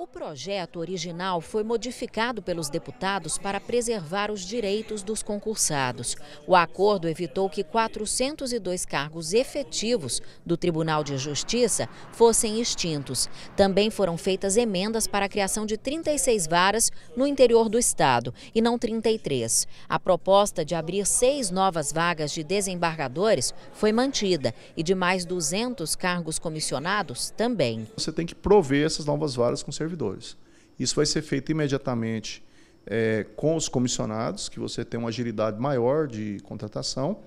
O projeto original foi modificado pelos deputados para preservar os direitos dos concursados. O acordo evitou que 402 cargos efetivos do Tribunal de Justiça fossem extintos. Também foram feitas emendas para a criação de 36 varas no interior do Estado, e não 33. A proposta de abrir seis novas vagas de desembargadores foi mantida e de mais 200 cargos comissionados também. Você tem que prover essas novas varas com serviço servidores. Isso vai ser feito imediatamente é, com os comissionados, que você tem uma agilidade maior de contratação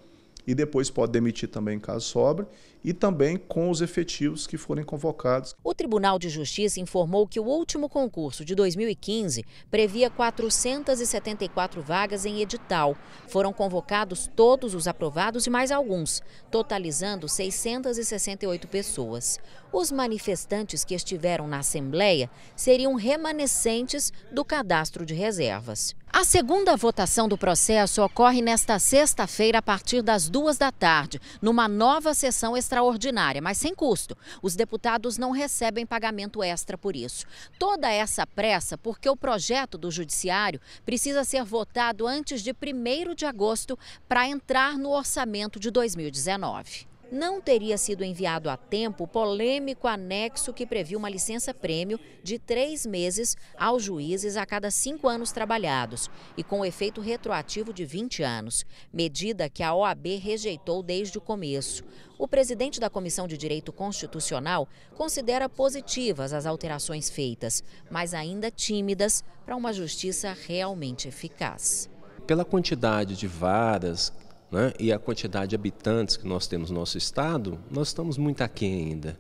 e depois pode demitir também caso sobre, e também com os efetivos que forem convocados. O Tribunal de Justiça informou que o último concurso de 2015 previa 474 vagas em edital. Foram convocados todos os aprovados e mais alguns, totalizando 668 pessoas. Os manifestantes que estiveram na Assembleia seriam remanescentes do cadastro de reservas. A segunda votação do processo ocorre nesta sexta-feira, a partir das duas da tarde, numa nova sessão extraordinária, mas sem custo. Os deputados não recebem pagamento extra por isso. Toda essa pressa porque o projeto do Judiciário precisa ser votado antes de 1 de agosto para entrar no orçamento de 2019 não teria sido enviado a tempo o polêmico anexo que previu uma licença-prêmio de três meses aos juízes a cada cinco anos trabalhados e com efeito retroativo de 20 anos, medida que a OAB rejeitou desde o começo. O presidente da Comissão de Direito Constitucional considera positivas as alterações feitas, mas ainda tímidas para uma justiça realmente eficaz pela quantidade de varas né, e a quantidade de habitantes que nós temos no nosso estado, nós estamos muito aquém ainda.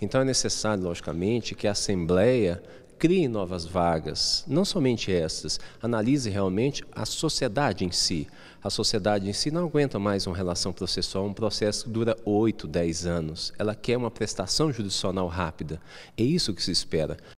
Então é necessário, logicamente, que a Assembleia crie novas vagas, não somente estas, analise realmente a sociedade em si. A sociedade em si não aguenta mais uma relação processual, um processo que dura 8, 10 anos. Ela quer uma prestação judicial rápida. É isso que se espera.